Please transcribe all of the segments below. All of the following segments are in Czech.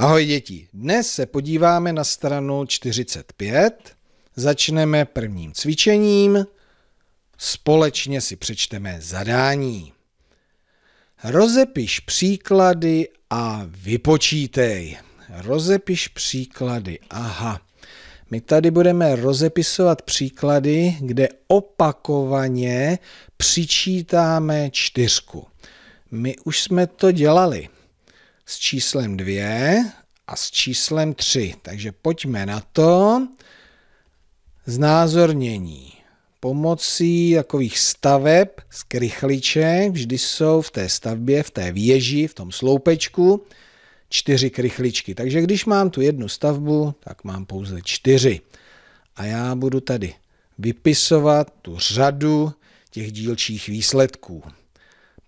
Ahoj děti, dnes se podíváme na stranu 45. Začneme prvním cvičením. Společně si přečteme zadání. Rozepiš příklady a vypočítej. Rozepiš příklady, aha. My tady budeme rozepisovat příklady, kde opakovaně přičítáme čtyřku. My už jsme to dělali s číslem 2 a s číslem 3. Takže pojďme na to. Znázornění. Pomocí takových staveb z krychliček vždy jsou v té stavbě, v té věži, v tom sloupečku čtyři krychličky. Takže když mám tu jednu stavbu, tak mám pouze čtyři. A já budu tady vypisovat tu řadu těch dílčích výsledků.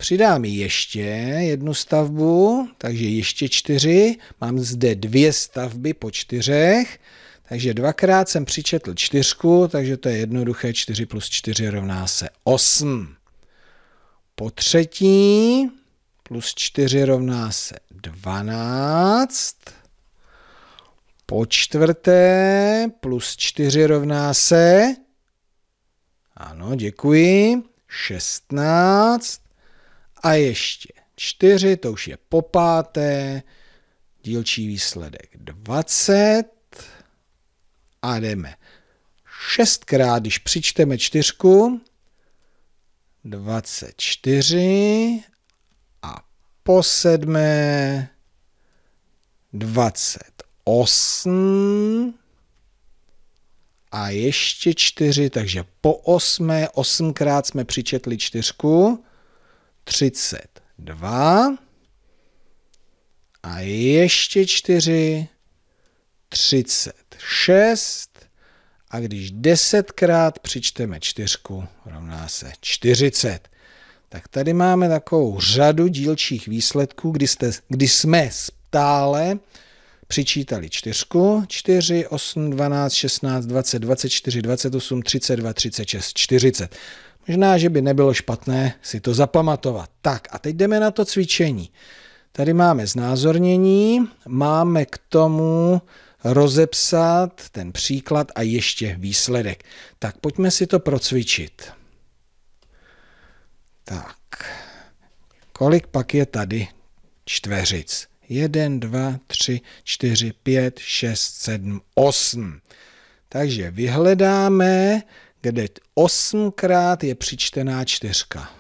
Přidám ještě jednu stavbu, takže ještě čtyři. Mám zde dvě stavby po čtyřech, takže dvakrát jsem přičetl čtyřku, takže to je jednoduché 4 plus 4 rovná se 8. Po třetí plus 4 rovná se 12. Po čtvrté plus 4 rovná se, ano, děkuji, 16 a ještě čtyři, to už je po páté, dílčí výsledek 20 a jdeme šestkrát, když přičteme čtyřku, 24 a po sedmé 28 a ještě čtyři, takže po osmé, osmkrát jsme přičetli čtyřku, 32 a ještě 4, 36 a když desetkrát přičteme čtyřku, rovná se 40. Tak tady máme takovou řadu dílčích výsledků, kdy, jste, kdy jsme stále přičítali čtyřku, 4, 8, 12, 16, 20, 24, 28, 32, 36, 40. Možná, že by nebylo špatné si to zapamatovat. Tak a teď jdeme na to cvičení. Tady máme znázornění, máme k tomu rozepsat ten příklad a ještě výsledek. Tak pojďme si to procvičit. Tak, kolik pak je tady čtveřic? 1, 2, 3, 4, 5, 6, 7, 8. Takže vyhledáme kde osmkrát je přičtená čtyřka.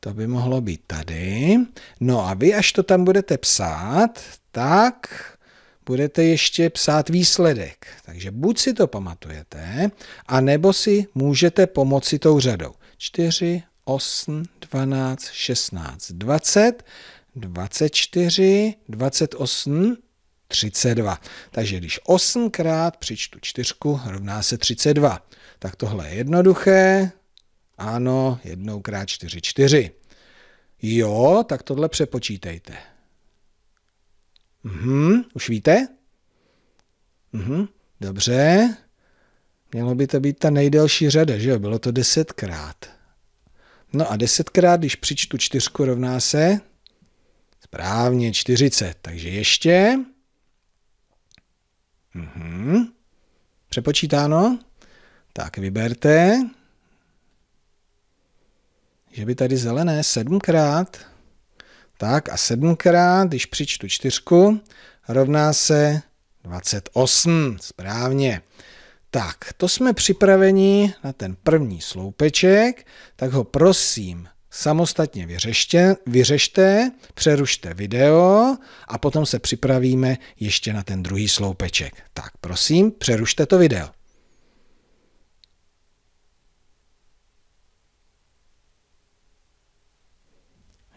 To by mohlo být tady. No a vy, až to tam budete psát, tak budete ještě psát výsledek. Takže buď si to pamatujete, anebo si můžete pomoci tou řadou. 4, 8, 12, 16, 20, 24, 28, 32. Takže když 8 krát přičtu 4, rovná se 32. Tak tohle je jednoduché. Ano, 1 krát 4, 4. Jo, tak tohle přepočítejte. Mhm, už víte? Mhm, dobře. Mělo by to být ta nejdelší řada, že jo? Bylo to 10 krát. No a 10 krát, když přičtu 4, rovná se? Právně 40. Takže ještě Hmm, Přepočítáno. Tak vyberte, že by tady zelené sedmkrát. Tak a sedmkrát, když přičtu čtyřku, rovná se 28. Správně. Tak, to jsme připraveni na ten první sloupeček, tak ho prosím samostatně vyřeště, vyřešte, přerušte video a potom se připravíme ještě na ten druhý sloupeček. Tak prosím, přerušte to video.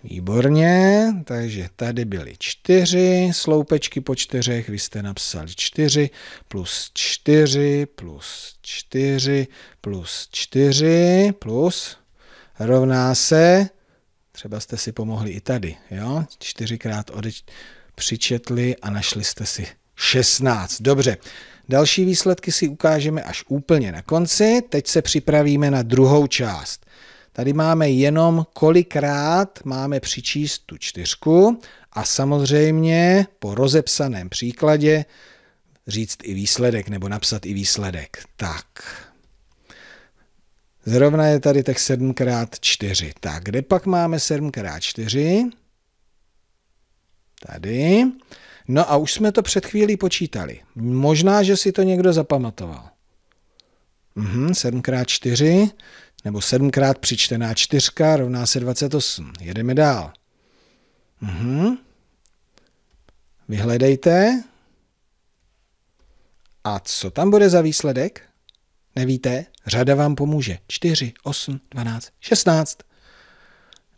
Výborně, takže tady byly čtyři sloupečky po čtyřech, vy jste napsali čtyři plus čtyři plus čtyři plus čtyři plus rovná se, třeba jste si pomohli i tady, jo? čtyřikrát odeč, přičetli a našli jste si 16. Dobře, další výsledky si ukážeme až úplně na konci. Teď se připravíme na druhou část. Tady máme jenom, kolikrát máme přičíst tu čtyřku a samozřejmě po rozepsaném příkladě říct i výsledek nebo napsat i výsledek. Tak, Zrovna je tady tak 7x4. Tak, kde pak máme 7x4? Tady. No a už jsme to před chvílí počítali. Možná, že si to někdo zapamatoval. Mhm, 7x4, nebo 7x přičtená 4 rovná se 28. Jedeme dál. Mhm. Vyhledejte. A co tam bude za výsledek? Nevíte? Řada vám pomůže. 4, 8, 12, 16.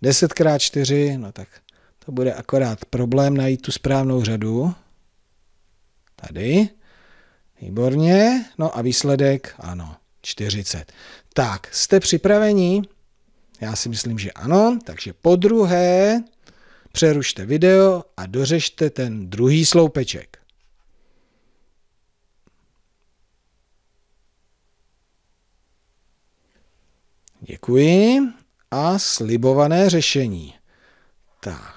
10 krát 4, no tak to bude akorát problém najít tu správnou řadu. Tady. Výborně. No a výsledek, ano, 40. Tak, jste připraveni? Já si myslím, že ano. Takže po druhé přerušte video a dořešte ten druhý sloupeček. Děkuji. A slibované řešení. Tak.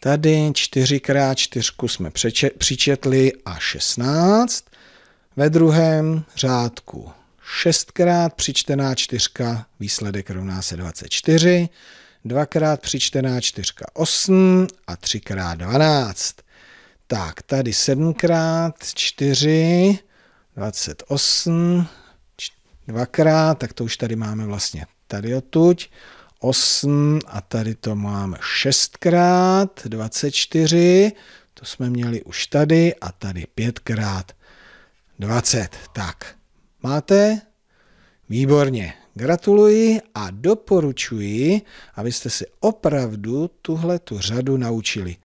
Tady 4x4 jsme přičetli a 16. Ve druhém řádku 6x přičtená 4, výsledek rovná se 24, 2x přičtená 4, 8 a 3x 12. Tak, tady 7x 4, 28, dvakrát, tak to už tady máme vlastně tady odtuď. 8 a tady to máme 6x, 24, to jsme měli už tady a tady 5x, 20. Tak, máte? Výborně, gratuluji a doporučuji, abyste si opravdu tuhle tu řadu naučili.